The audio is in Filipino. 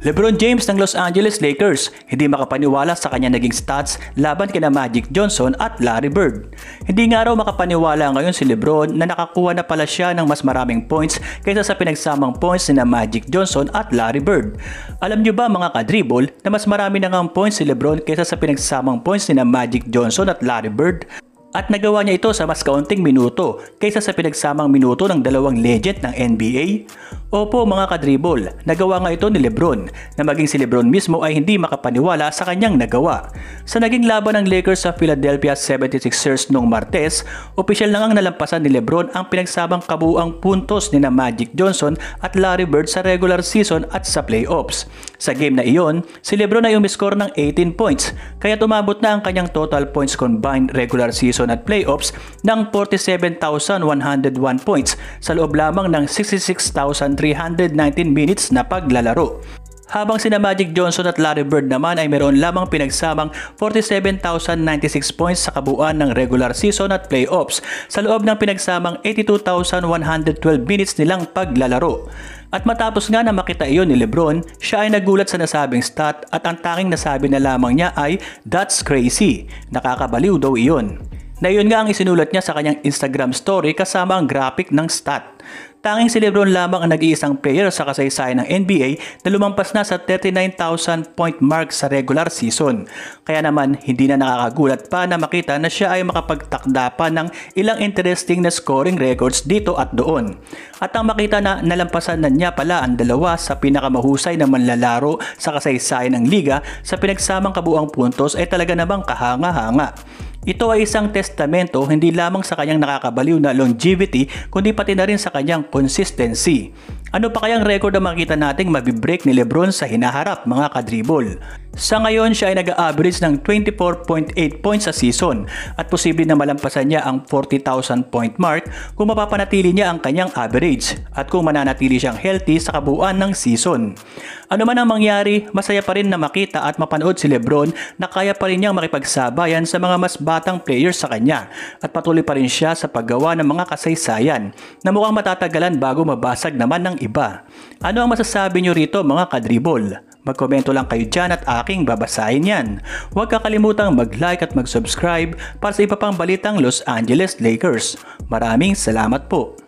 LeBron James ng Los Angeles Lakers hindi makapaniwala sa kanya naging stats laban kina Magic Johnson at Larry Bird. Hindi nga raw makapaniwala ngayon si LeBron na nakakuha na pala siya ng mas maraming points kaysa sa pinagsamang points ni Magic Johnson at Larry Bird. Alam nyo ba mga kadribol na mas marami na nga points si LeBron kaysa sa pinagsamang points ni Magic Johnson at Larry Bird? At nagawa niya ito sa mas kaunting minuto kaysa sa pinagsamang minuto ng dalawang legend ng NBA? Opo mga kadribol, nagawa nga ito ni Lebron na maging si Lebron mismo ay hindi makapaniwala sa kanyang nagawa. Sa naging laban ng Lakers sa Philadelphia 76ers noong Martes, opisyal na ngang nalampasan ni Lebron ang pinagsamang kabuuang puntos ni na Magic Johnson at Larry Bird sa regular season at sa playoffs. Sa game na iyon, si Lebron ay umiscore ng 18 points kaya tumabot na ang kanyang total points combined regular season season at playoffs ng 47,101 points sa loob lamang ng 66,319 minutes na paglalaro. Habang sina Magic Johnson at Larry Bird naman ay meron lamang pinagsamang 47,096 points sa kabuuan ng regular season at playoffs sa loob ng pinagsamang 82,112 minutes nilang paglalaro. At matapos nga na makita iyon ni Lebron, siya ay nagulat sa nasabing stat at ang tanging nasabi na lamang niya ay, That's crazy. Nakakabaliw daw iyon na yun nga ang isinulat niya sa kanyang Instagram story kasama ang graphic ng stat. Tanging si Lebron lamang ang nag-iisang player sa kasaysayan ng NBA na lumampas na sa 39,000 point mark sa regular season. Kaya naman, hindi na nakakagulat pa na makita na siya ay makapagtakda pa ng ilang interesting na scoring records dito at doon. At ang makita na nalampasan na niya pala ang dalawa sa pinakamahusay na manlalaro sa kasaysayan ng liga sa pinagsamang kabuang puntos ay talaga namang kahanga-hanga. Ito ay isang testamento hindi lamang sa kanyang nakakabaliw na longevity kundi pati na rin sa kanyang consistency. Ano pa kayang record ang makita nating mabibreak ni Lebron sa hinaharap mga kadribble? Sa ngayon siya ay nag-average ng 24.8 points sa season at posible na malampasan niya ang 40,000 point mark kung mapapanatili niya ang kanyang average at kung mananatili siyang healthy sa kabuuan ng season. Ano man ang mangyari, masaya pa rin na makita at mapanood si Lebron na kaya pa rin niyang makipagsabayan sa mga mas batang players sa kanya at patuloy pa rin siya sa paggawa ng mga kasaysayan na mukhang matatagalan bago mabasag naman ng iba. Ano ang masasabi nyo rito mga kadribol? Magkomento lang kayo dyan at aking babasahin yan. Huwag kakalimutang mag-like at mag-subscribe para sa iba pang balitang Los Angeles Lakers. Maraming salamat po.